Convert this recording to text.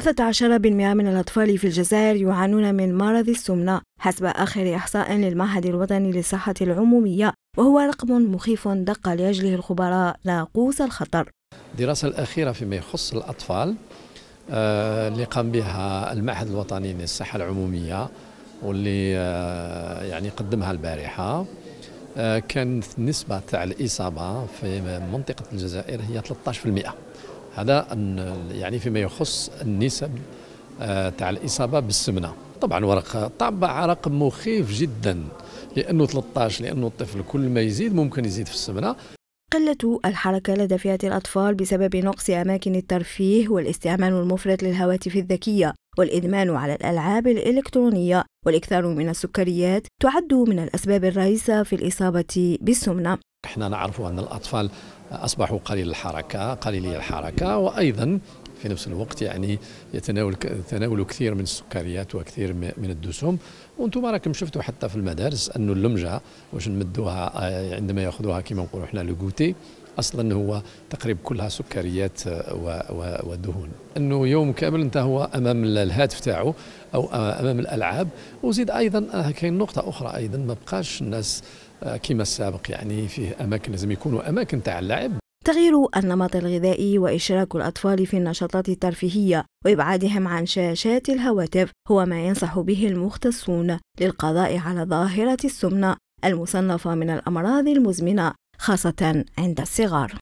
13% من الأطفال في الجزائر يعانون من مرض السمنة حسب آخر إحصاء للمعهد الوطني للصحة العمومية وهو رقم مخيف دق لأجله الخبراء ناقوس الخطر الدراسة الأخيرة فيما يخص الأطفال آه، اللي قام بها المعهد الوطني للصحة العمومية واللي آه، يعني قدمها البارحة آه، كانت النسبة تاع الإصابة في منطقة الجزائر هي 13% هذا يعني فيما يخص النسب آه، تاع الاصابه بالسمنه طبعا ورق طبع رقم مخيف جدا لانه 13 لانه الطفل كل ما يزيد ممكن يزيد في السمنه قلة الحركة لدى فئة الأطفال بسبب نقص أماكن الترفيه والاستعمال المفرط للهواتف الذكية والإدمان على الألعاب الإلكترونية والإكثار من السكريات تعد من الأسباب الرئيسة في الإصابة بالسمنة احنا نعرف ان الاطفال اصبحوا قليل الحركه قليلي الحركه وايضا في نفس الوقت يعني يتناول تناول كثير من السكريات وكثير من الدسوم وانتم راكم شفتوا حتى في المدارس انه اللمجه واش نمدوها آه، عندما ياخذوها كما نقولوا حنا لو اصلا هو تقريبا كلها سكريات ودهون انه يوم كامل انت هو امام الهاتف تاعو او امام الالعاب وزيد ايضا آه، كاين نقطه اخرى ايضا ما بقاش الناس آه، كما السابق يعني فيه اماكن لازم يكونوا اماكن تاع اللعب تغيير النمط الغذائي وإشراك الأطفال في النشاطات الترفيهية وإبعادهم عن شاشات الهواتف هو ما ينصح به المختصون للقضاء على ظاهرة السمنة المصنفة من الأمراض المزمنة خاصة عند الصغار